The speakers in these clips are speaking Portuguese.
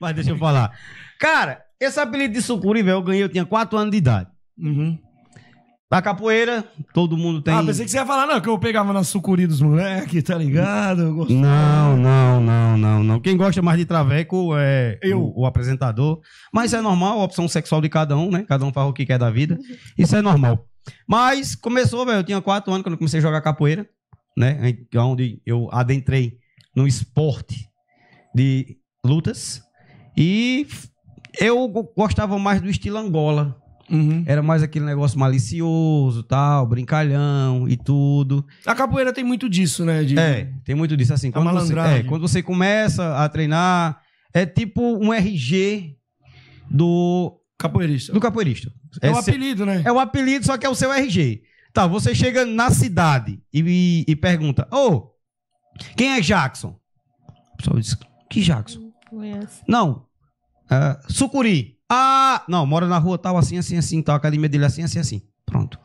Mas deixa eu falar. Cara, esse apelido de sucuri, velho, eu ganhei, eu tinha 4 anos de idade. Uhum. capoeira, todo mundo tem. Ah, pensei que você ia falar, não, que eu pegava na sucuri dos moleques, tá ligado? Não, não, não, não, não. Quem gosta mais de traveco é eu, o, o apresentador. Mas é normal, a opção sexual de cada um, né? Cada um faz o que quer da vida. Isso é normal. Mas começou, velho, eu tinha 4 anos quando eu comecei a jogar capoeira, né? É onde eu adentrei no esporte de lutas e eu gostava mais do estilo Angola. Uhum. Era mais aquele negócio malicioso, tal, brincalhão e tudo. A capoeira tem muito disso, né? De... É, tem muito disso. Assim, quando você, é, quando você começa a treinar, é tipo um RG do. Capoeirista. Do capoeirista. É, é o apelido, né? É o apelido, só que é o seu RG. Tá, você chega na cidade e, e, e pergunta: Ô, oh, quem é Jackson? O pessoal diz: Que Jackson? Não. É, sucuri. Ah, não, mora na rua tal, assim, assim, assim, tal. A academia dele assim, assim, assim. Pronto.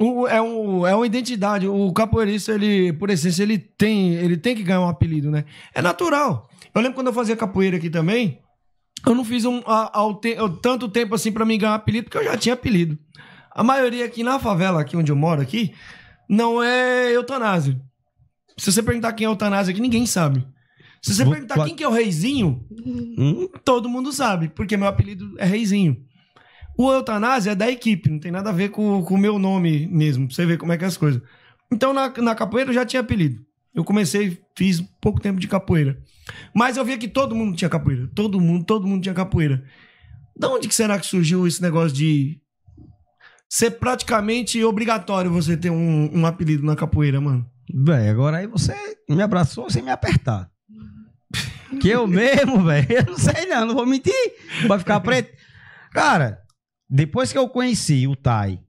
O, é, um, é uma identidade. O capoeirista, ele, por essência, ele tem, ele tem que ganhar um apelido, né? É natural. Eu lembro quando eu fazia capoeira aqui também, eu não fiz um, a, te, eu, tanto tempo assim para mim ganhar um apelido, porque eu já tinha apelido. A maioria aqui na favela, aqui onde eu moro, aqui, não é eutanásio. Se você perguntar quem é eutanásio aqui, ninguém sabe. Se você perguntar quem que é o Reizinho, hum? todo mundo sabe, porque meu apelido é Reizinho. O Eutanásia é da equipe, não tem nada a ver com o meu nome mesmo, pra você ver como é que é as coisas. Então, na, na capoeira eu já tinha apelido. Eu comecei, fiz pouco tempo de capoeira. Mas eu via que todo mundo tinha capoeira. Todo mundo, todo mundo tinha capoeira. Da onde que será que surgiu esse negócio de ser praticamente obrigatório você ter um, um apelido na capoeira, mano? Bem, agora aí você me abraçou sem me apertar. Que eu mesmo, velho. Eu não sei não, não vou mentir. Vai ficar preto. Cara, depois que eu conheci o Tai,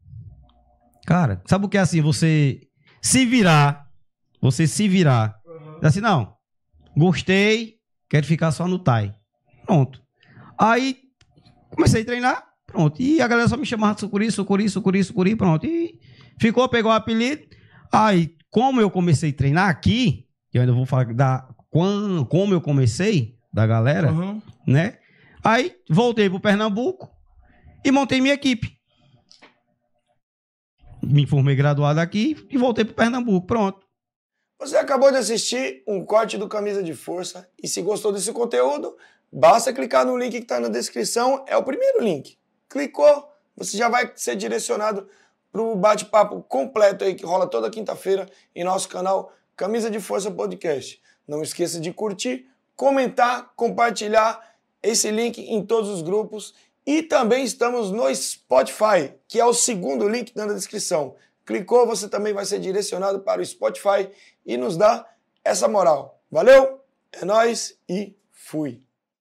cara, sabe o que é assim? Você se virar, você se virar. Uhum. Assim, não, gostei, quero ficar só no Tai. Pronto. Aí comecei a treinar, pronto. E a galera só me chamava de sucuri, sucuri, sucuri, sucuri, pronto. E ficou, pegou o apelido. Aí, como eu comecei a treinar aqui, eu ainda vou falar da, quando, como eu comecei, da galera, uhum. né? Aí voltei pro Pernambuco e montei minha equipe. Me formei graduado aqui e voltei pro Pernambuco. Pronto. Você acabou de assistir um corte do Camisa de Força e se gostou desse conteúdo, basta clicar no link que está na descrição, é o primeiro link. Clicou, você já vai ser direcionado para o bate-papo completo aí que rola toda quinta-feira em nosso canal Camisa de Força Podcast. Não esqueça de curtir, comentar, compartilhar esse link em todos os grupos. E também estamos no Spotify, que é o segundo link na descrição. Clicou, você também vai ser direcionado para o Spotify e nos dá essa moral. Valeu, é nós e fui.